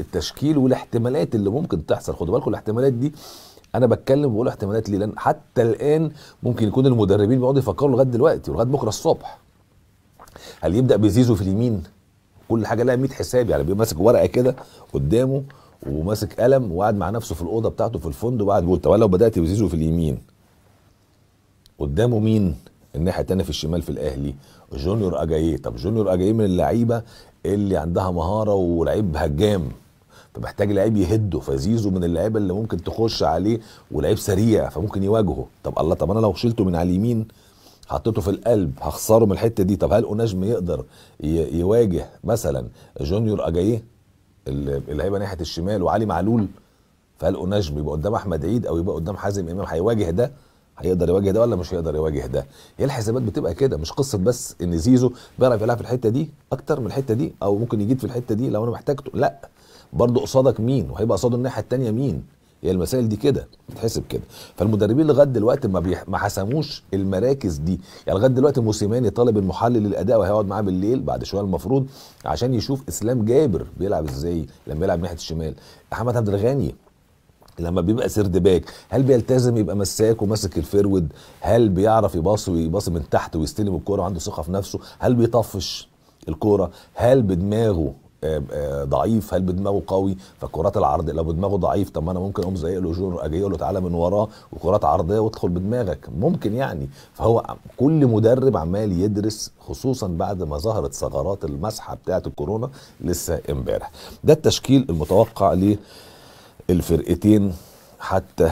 التشكيل والاحتمالات اللي ممكن تحصل خدوا بالكم الاحتمالات دي انا بتكلم بقول احتمالات ليه لان حتى الان ممكن يكون المدربين بيقعدوا يفكروا لغايه دلوقتي ولغايه بكره الصبح هل يبدا بزيزو في اليمين كل حاجه لها 100 حساب يعني بيمسك ماسك ورقه كده قدامه وماسك قلم وقاعد مع نفسه في الاوضه بتاعته في الفندق وقاعد بيقول طب لو بدات بزيزو في اليمين قدامه مين الناحيه الثانيه في الشمال في الاهلي جونيور اجاييه طب جونيور اجاييه من اللعيبه اللي عندها مهاره ولعيب هجام فمحتاج لعيب يهده فزيزو من اللعيبه اللي ممكن تخش عليه ولعيب سريع فممكن يواجهه طب الله طب انا لو شلته من على اليمين حطيته في القلب هخسره من الحته دي طب هل اوناجم يقدر يواجه مثلا جونيور اجايه اللعيبه ناحيه الشمال وعلي معلول فهل اوناجم يبقى قدام احمد عيد او يبقى قدام حازم امام هيواجه ده هيقدر يواجه ده ولا مش هيقدر يواجه ده هي الحسابات بتبقى كده مش قصه بس ان زيزو بيعرف يلعب في الحته دي اكتر من الحته دي او ممكن يجيد في الحته دي لو انا محتاجته لا برضه قصادك مين وهيبقى قصاده الناحيه الثانيه مين هي المسائل دي كده بتتحسب كده فالمدربين لغايه دلوقتي ما بيح... ما حسموش المراكز دي يعني لغايه دلوقتي موسيماني طالب المحلل الاداء وهيقعد معاه بالليل بعد شويه المفروض عشان يشوف اسلام جابر بيلعب ازاي لما يلعب ناحيه الشمال احمد عبد الغني لما بيبقى سيرد باك هل بيلتزم يبقى مساك وماسك الفيرود هل بيعرف يباصي ويباصي من تحت ويستلم الكوره وعنده ثقه في نفسه هل بيطفش الكوره هل بدماغه آه، آه، ضعيف هل بدماغه قوي فكرات العرض لو بدماغه ضعيف طب ما انا ممكن اقوم زي له جون اجي له تعالى من وراه وكرات عرضيه وادخل بدماغك ممكن يعني فهو كل مدرب عمال يدرس خصوصا بعد ما ظهرت ثغرات المسحه بتاعه الكورونا لسه امبارح ده التشكيل المتوقع ليه الفرقتين حتى